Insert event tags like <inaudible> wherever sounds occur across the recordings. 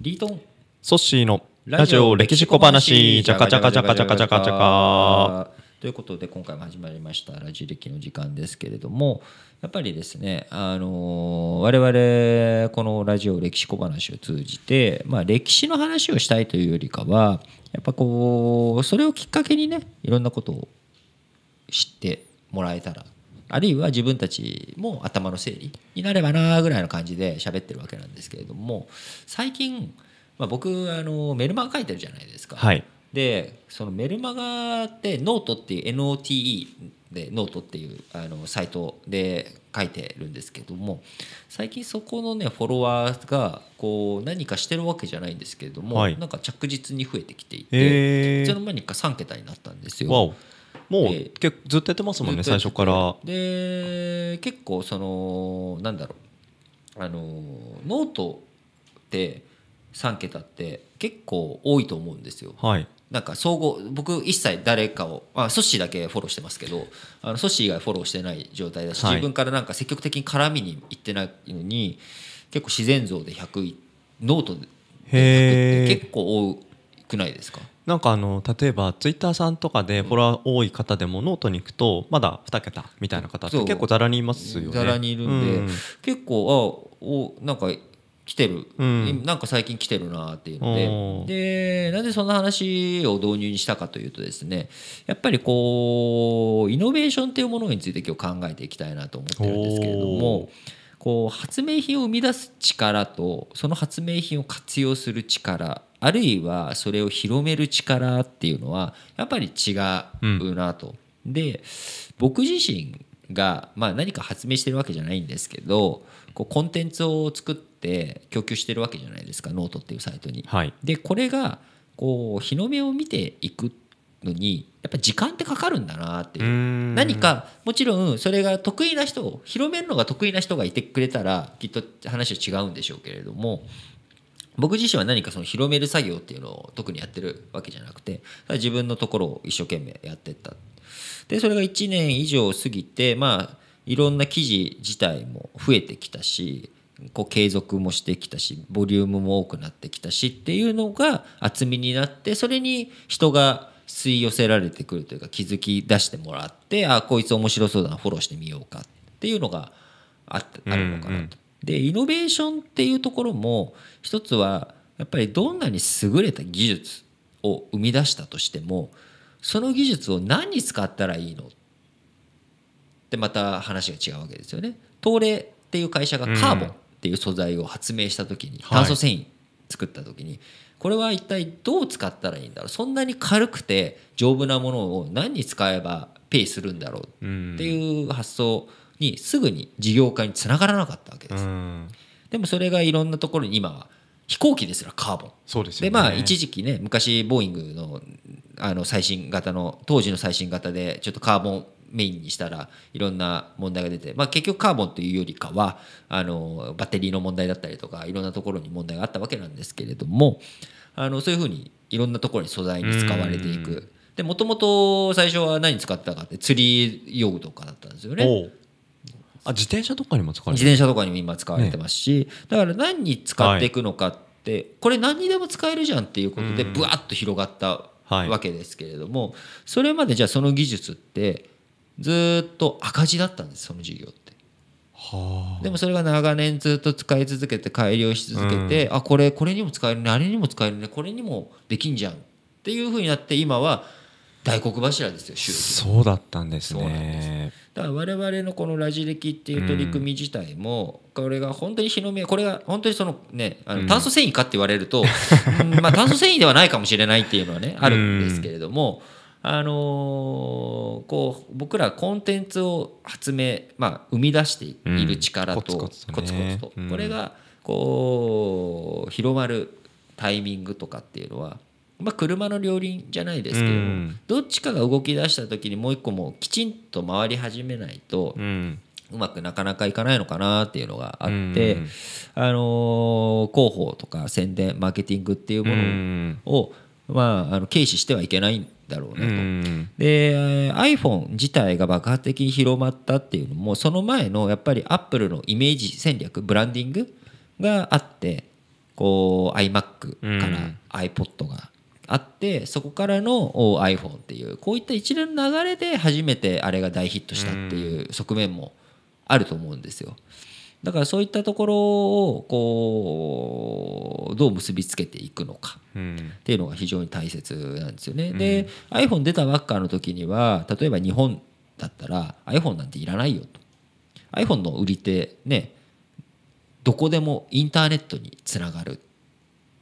リートンソッシーのラジオ歴史小話じゃかじゃかじゃかじゃかじゃかじゃかということで今回も始まりましたラジ歴の時間ですけれどもやっぱりですねあの我々このラジオ歴史小話を通じてまあ歴史の話をしたいというよりかはやっぱこうそれをきっかけにねいろんなことを知ってもらえたらあるいは自分たちも頭の整理になればなぐらいの感じで喋ってるわけなんですけれども最近、まあ、僕あのメルマガ書いてるじゃないですか。はい、でそのメルマガってノートっていう NOTE でノートっていうあのサイトで書いてるんですけども最近そこのねフォロワーがこう何かしてるわけじゃないんですけれども、はい、なんか着実に増えてきていて、えー、いつの間にか3桁になったんですよ。もう、えー、結ずっとやってますもんね最初からで結構そのなんだろうあのノートって3桁って結構多いと思うんですよ、はい、なんか総合僕一切誰かをあソッシーだけフォローしてますけどあのソッシー以外フォローしてない状態だし、はい、自分からなんか積極的に絡みに行ってないのに結構自然像で100ノートで100って結構多くないですかなんかあの例えばツイッターさんとかでフォロワー多い方でもノートに行くとまだ2桁みたいな方って結構ざらにいますよね。ざらにいるんで、うん、結構あおなんか来てる、うん、なんか最近来てるなっていうのででなんでそんな話を導入にしたかというとですねやっぱりこうイノベーションっていうものについて今日考えていきたいなと思ってるんですけれども。こう発明品を生み出す力とその発明品を活用する力あるいはそれを広める力っていうのはやっぱり違うなと。うん、で僕自身が、まあ、何か発明してるわけじゃないんですけどこうコンテンツを作って供給してるわけじゃないですかノートっていうサイトに。はい、でこれがこう日の目を見ていくのにやっぱ時間ってかかるんだなっていう何かもちろんそれが得意な人を広めるのが得意な人がいてくれたらきっと話は違うんでしょうけれども僕自身は何かその広める作業っていうのを特にやってるわけじゃなくて自分のところを一生懸命やってったでそれが1年以上過ぎてまあいろんな記事自体も増えてきたしこう継続もしてきたしボリュームも多くなってきたしっていうのが厚みになってそれに人が吸い寄せられてくるというか気づき出してもらってあこいつ面白そうだなフォローしてみようかっていうのがああるのかなと。うんうんでイノベーションっていうところも一つはやっぱりどんなに優れた技術を生み出したとしてもその技術を何に使ったらいいのってまた話が違うわけですよね。東レっていう会社がカーボンっていう素材を発明した時に、炭素繊維作った時に、これは一体どう使ったらいいんだろうそんなに軽くて丈夫なものを何に使えばペイするんだろうっていう発想にすぐに事業化につながらなかったわけです。でもそれがいろんなところに今は飛行機ですらカーボンそうです、ね、でまあ一時期ね昔ボーイングのあの最新型の当時の最新型でちょっとカーボンメインにしたらいろんな問題が出て、まあ、結局カーボンというよりかはあのバッテリーの問題だったりとかいろんなところに問題があったわけなんですけれどもあのそういうふうにいろんなところに素材に使われていく。でもともと最初は何使ったかって釣り用具とかだったんですよね。あ自転車とかにも使われて自転車とかにも今使われてますし、だから何に使っていくのかって、これ何にでも使えるじゃんっていうことでぶわブワッと広がったわけですけれども、それまでじゃあその技術ってずっと赤字だったんですその事業って。はあでもそれが長年ずっと使い続けて改良し続けて、あこれこれにも使えるねあれにも使えるねこれにもできんじゃんっていうふうになって今は大黒柱ですよ収益そうだったんですねだから我々のこのラジ歴っていう取り組み自体も、これが本当に日の目これが本当にそのねあの炭素繊維かって言われると、うん、まあ、炭素繊維ではないかもしれないっていうのはねあるんですけれども、あのー、こう僕らコンテンツを発明、まあ、生み出している力と、うん、コツコツと、これがこう広まるタイミングとかっていうのはまあ、車の両輪じゃないですけど、うん、どっちかが動き出した時にもう一個もきちんと回り始めないと、うん、うまくなかなかいかないのかなっていうのがあって、うん、あのー、広報とか宣伝マーケティングっていうものを、まあ、あの軽視してはいけないんだろうなと。で iPhone 自体が爆発的に広まったっていうのもその前のやっぱりアップルのイメージ戦略ブランディングがあってこう iMac から iPod があってそこからの iPhone っていうこういった一連の流れで初めてあれが大ヒットしたっていう側面もあると思うんですよ。だからそういったところをこうどう結びつけていくのかっていうのが非常に大切なんですよね。で iPhone 出たばっかの時には例えば日本だったら iPhone なんていらないよと iPhone の売り手ねどこでもインターネットにつながる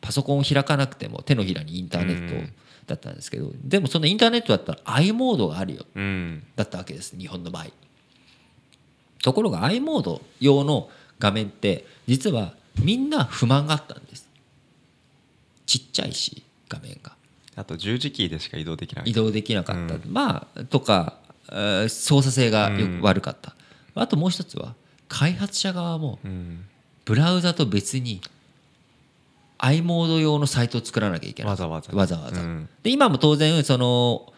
パソコンを開かなくても手のひらにインターネットだったんですけど、でもそのインターネットだったら i モードがあるよ、だったわけです日本の場合。ところが i モード用の画面って実はみんな不満があったんですちっちゃいし画面があと十字キーでしか移動できなかった移動できなかった、うん、まあとか操作性がよく悪かった、あともう一つは開発者側もブラウザと別にイモード用のサイトを作らなきゃいけないわざわざ、わざわざ、うん、で今も当然その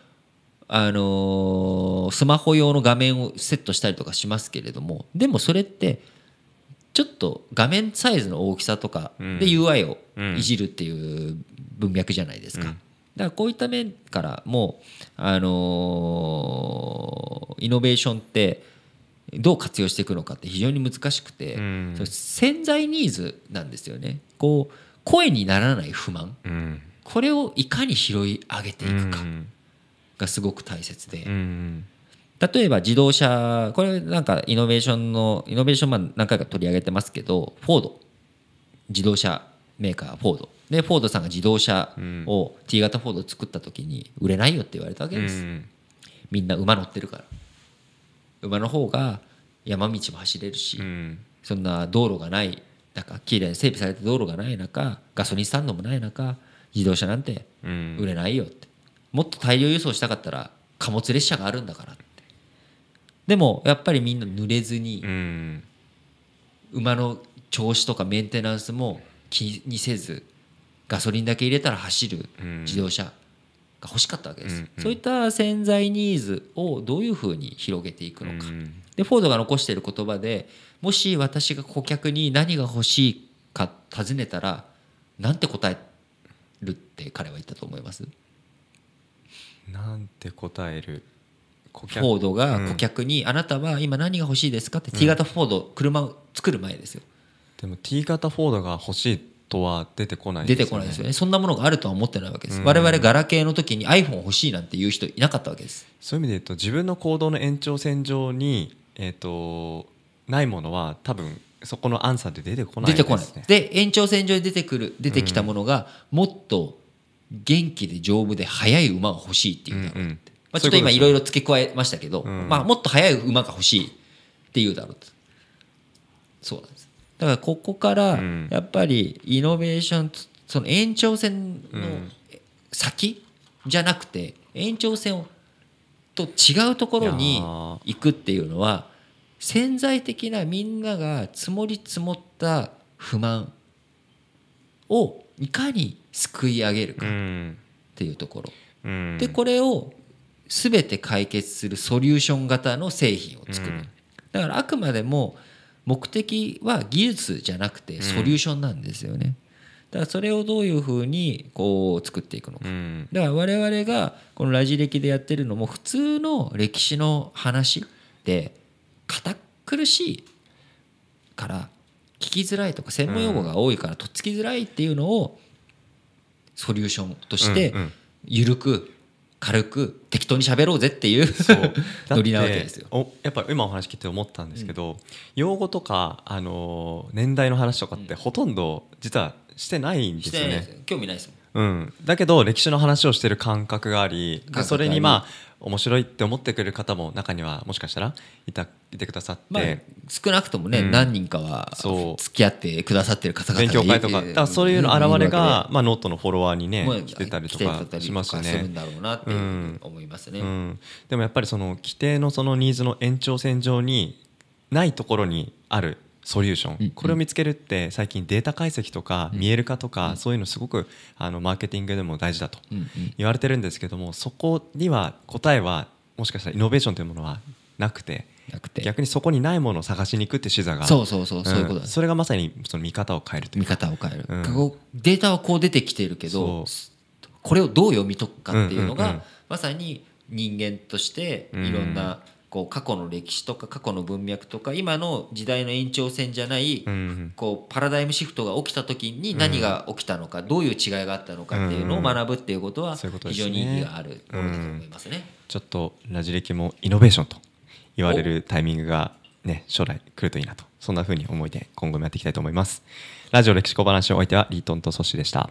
あのー、スマホ用の画面をセットしたりとかしますけれどもでもそれってちょっと画面サイズの大きさとかで UI をいじるっていう文脈じゃないですか、うんうん、だからこういった面からもあのー、イノベーションってどう活用していくのかって非常に難しくて、うん、潜在ニーズなんですよねこう声にならない不満、うん、これをいかに拾い上げていくかがすごく大切で、例えば自動車これなんかイノベーションのイノベーションマン何回か取り上げてますけどフォード自動車メーカーフォードでフォードさんが自動車を T 型フォードを作った時に売れないよって言われたわけです、みんな馬乗ってるから馬の方が山道も走れるし、そんな道路がないなんかきれいに整備された道路がない中ガソリンスタンドもない中自動車なんて売れないよって、うん、もっと大量輸送したかったら貨物列車があるんだからってでもやっぱりみんな濡れずに、うん、馬の調子とかメンテナンスも気にせずガソリンだけ入れたら走る自動車が欲しかったわけです、うんうん、そういった潜在ニーズをどういうふうに広げていくのか、うんでフォードが残している言葉でもし私が顧客に何が欲しいか尋ねたらなんて答えるって彼は言ったと思いますなんて答えるフォードが顧客に、うん、あなたは今何が欲しいですか?」って T 型フォード、うん、車を作る前ですよでも T 型フォードが欲しいとは出てこない、ね、出てこないですよねそんなものがあるとは思ってないわけです、うん、我々ガラケーの時に iPhone 欲しいなんて言う人いなかったわけですそういう意味で言うと自分の行動の延長線上にえっ、ー、とないものは多分そこのアンサーで出てこないです、ね、出てこないで延長線上に出てくる出てきたものが、もっと元気で丈夫で速い馬が欲しいっていうだろうって、うんうん、まあ、ちょっと今いろいろ付け加えましたけど、うん、まあ、もっと速い馬が欲しいっていうだろうとそうなんですだからここからやっぱりイノベーションその延長線の先じゃなくて延長線をと違うところに行くっていうのは潜在的なみんなが積もり積もった不満をいかにすくい上げるかっていうところ。うん、でこれを全て解決するソリューション型の製品を作る。うん、だからあくまでも目的は技術じゃなくてソリューションなんですよね。うんだからそれをどういうふうにこう作っていくのか、だから我々がこのラジ歴でやってるのも普通の歴史の話で堅苦しいから聞きづらいとか専門用語が多いからとっつきづらいっていうのをソリューションとして緩く軽く適当に喋ろうぜっていう <laughs> ノリなわけですよおやっぱり今お話聞いて思ったんですけど、うん、用語とか、あの年代の話とかってほとんど実はしてないんですよね興味ないですもん、うん、だけど歴史の話をしてる感覚がありそれにまあ面白いって思ってくれる方も中にはもしかしたらいたいてくださって、まあ、少なくともね、うん、何人かは付き合ってくださってる方が。勉強会とかだかそういうの表れが、うん、まあ、ノートのフォロワーにね、来てたりとかしますね。するんだろうなって思いますね、でもやっぱりその規定のそのニーズの延長線上にないところにあるソリューション、これを見つけるって最近データ解析とか見える化とか、そういうのすごくあのマーケティングでも大事だと言われてるんですけどもそこには答えはもしかしたらイノベーションというものはなくて。逆にそこにないものを探しに行くって視座がそうそうそう、そういうこと、それがまさにその見方を変えるという見方を変える、データはこう出てきてるけどこれをどう読み解くかっていうのが、まさに人間としていろんな、うんうんこう過去の歴史とか過去の文脈とか今の時代の延長線じゃない、こうパラダイムシフトが起きた時に何が起きたのか、どういう違いがあったのかっていうのを学ぶっていうことは非常に意義があるものだと思いますね。ちょっとラジ歴もイノベーションと言われるタイミングがね将来来るといいなとそんな風に思いで今後もやっていきたいと思います。ラジオ歴史小話お相てはリートンとソシでした。